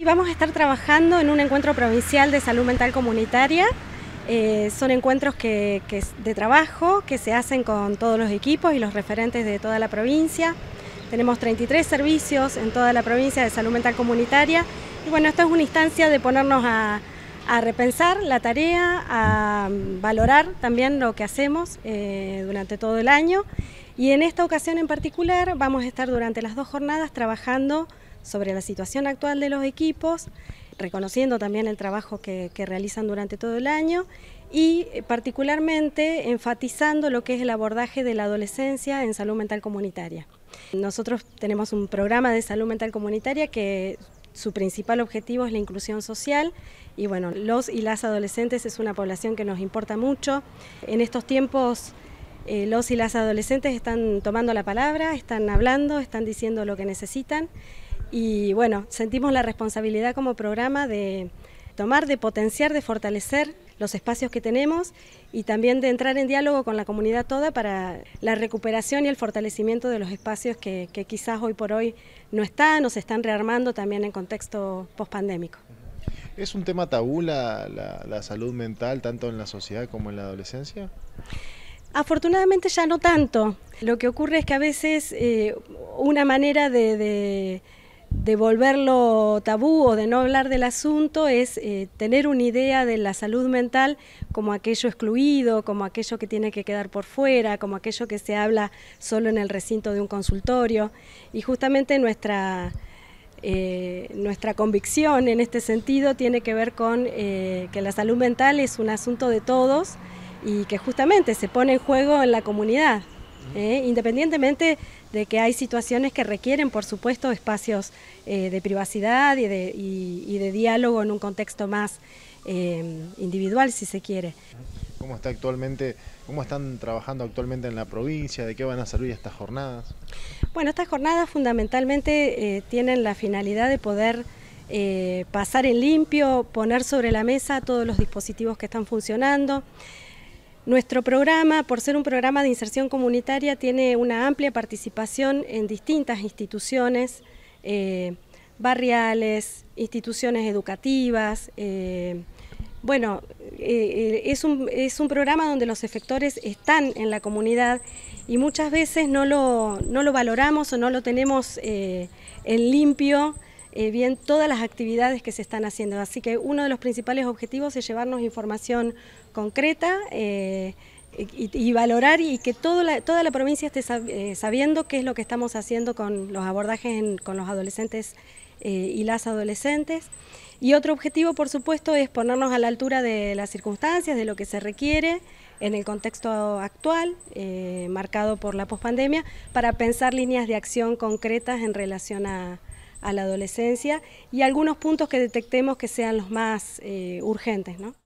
Y vamos a estar trabajando en un encuentro provincial de salud mental comunitaria. Eh, son encuentros que, de trabajo que se hacen con todos los equipos y los referentes de toda la provincia. Tenemos 33 servicios en toda la provincia de salud mental comunitaria. Y bueno, esta es una instancia de ponernos a, repensar la tarea, a valorar también lo que hacemos eh, durante todo el año. Y en esta ocasión en particular vamos a estar durante las dos jornadas trabajando sobre la situación actual de los equipos, reconociendo también el trabajo que, realizan durante todo el año y eh, particularmente enfatizando lo que es el abordaje de la adolescencia en salud mental comunitaria. Nosotros tenemos un programa de salud mental comunitaria que su principal objetivo es la inclusión social y bueno, los y las adolescentes es una población que nos importa mucho. En estos tiempos eh, los y las adolescentes están tomando la palabra, están hablando, están diciendo lo que necesitan y bueno, sentimos la responsabilidad como programa de tomar, de potenciar, de fortalecer los espacios que tenemos y también de entrar en diálogo con la comunidad toda para la recuperación y el fortalecimiento de los espacios que, quizás hoy por hoy no están o se están rearmando también en contexto pospandémico. ¿Es un tema tabú la, salud mental tanto en la sociedad como en la adolescencia? Afortunadamente ya no tanto. Lo que ocurre es que a veces eh, una manera de de volverlo tabú o de no hablar del asunto es eh, tener una idea de la salud mental como aquello excluido, como aquello que tiene que quedar por fuera, como aquello que se habla solo en el recinto de un consultorio. Y justamente nuestra, eh, convicción en este sentido tiene que ver con eh, que la salud mental es un asunto de todos y que justamente se pone en juego en la comunidad. ¿eh? independientemente de que hay situaciones que requieren, por supuesto, espacios eh, de privacidad y de, de, diálogo en un contexto más eh, individual, si se quiere. ¿Cómo está actualmente? ¿Cómo están trabajando actualmente en la provincia? ¿De qué van a servir estas jornadas? Bueno, estas jornadas fundamentalmente tienen la finalidad de poder pasar en limpio, poner sobre la mesa todos los dispositivos que están funcionando. Nuestro programa, por ser un programa de inserción comunitaria, tiene una amplia participación en distintas instituciones eh, barriales, instituciones educativas. Eh, bueno, eh, es, un, es, un, programa donde los efectores están en la comunidad y muchas veces no lo valoramos o no lo tenemos en limpio. Eh, bien todas las actividades que se están haciendo. Así que uno de los principales objetivos es llevarnos información concreta eh, y, valorar y que toda la, toda la provincia esté eh, sabiendo qué es lo que estamos haciendo con los abordajes con los adolescentes y las adolescentes. Y otro objetivo, por supuesto, es ponernos a la altura de las circunstancias, de lo que se requiere en el contexto actual, marcado por la pospandemia, para pensar líneas de acción concretas en relación a, a la adolescencia y algunos puntos que detectemos que sean los más eh, urgentes. ¿no?